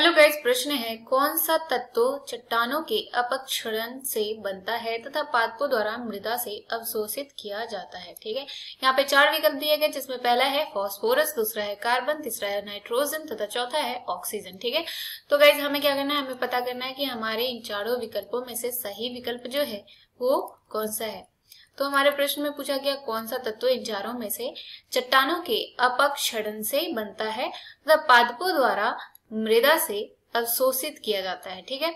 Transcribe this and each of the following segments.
hello guys प्रश्न है कौन सा तत्व चट्टानों के अपक्षरण से बनता है तथा पादपों द्वारा मृदा से अवशोषित किया जाता है ठीक है यहाँ पे चार विकल्प दिए गए जिसमें पहला है फॉस्फोरस दूसरा है कार्बन तीसरा है नाइट्रोजन तथा चौथा है ऑक्सीजन ठीक है तो गाइज हमें क्या करना है हमें पता करना है की हमारे इन चारों विकल्पों में से सही विकल्प जो है वो कौन सा है तो हमारे प्रश्न में पूछा गया कौन सा तत्व इन चारों में से चट्टानों के अपक्षरण से बनता है तथा पादपों द्वारा मृदा से अवशोषित किया जाता है ठीक है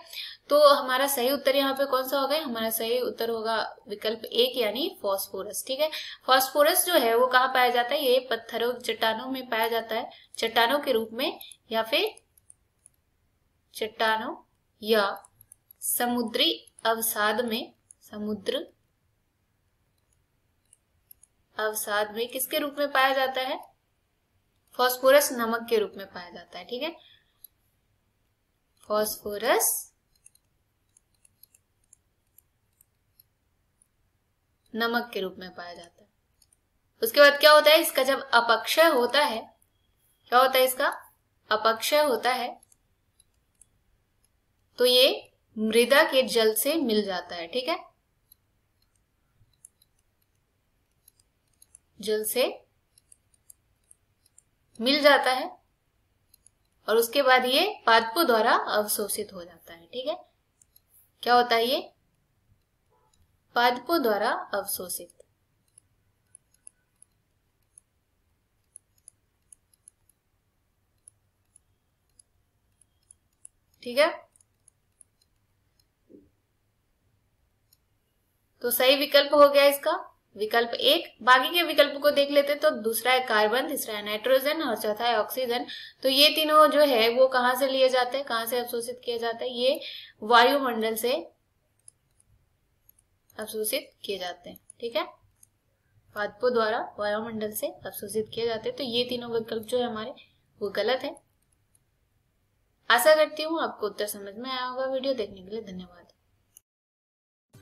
तो हमारा सही उत्तर यहाँ पे कौन सा होगा हमारा सही उत्तर होगा विकल्प एक यानी फॉस्फोरस ठीक है फॉस्फोरस जो है वो कहाँ पाया जाता है ये पत्थरों चट्टानों में पाया जाता है चट्टानों के रूप में या फिर चट्टानों या समुद्री अवसाद में समुद्र अवसाद में किसके रूप में पाया जाता है फॉस्फोरस नमक के रूप में पाया जाता है ठीक है phosphorus नमक के रूप में पाया जाता है उसके बाद क्या होता है इसका जब अपक्षय होता है क्या होता है इसका अपक्षय होता है तो ये मृदा के जल से मिल जाता है ठीक है जल से मिल जाता है और उसके बाद ये पादपो द्वारा अवशोषित हो जाता है ठीक है क्या होता है ये पादपु द्वारा अवशोषित ठीक है तो सही विकल्प हो गया इसका विकल्प एक बाकी के विकल्प को देख लेते तो दूसरा है कार्बन तीसरा है नाइट्रोजन और चौथा है ऑक्सीजन तो ये तीनों जो है वो कहाँ से लिए जाते हैं कहाँ से अवशोषित किया जाता है ये वायुमंडल से अवशोषित किए जाते हैं ठीक है पादपों द्वारा वायुमंडल से अवशोषित किए जाते हैं तो ये तीनों विकल्प जो है हमारे वो गलत है आशा करती हूँ आपको उत्तर समझ में आया होगा वीडियो देखने के लिए धन्यवाद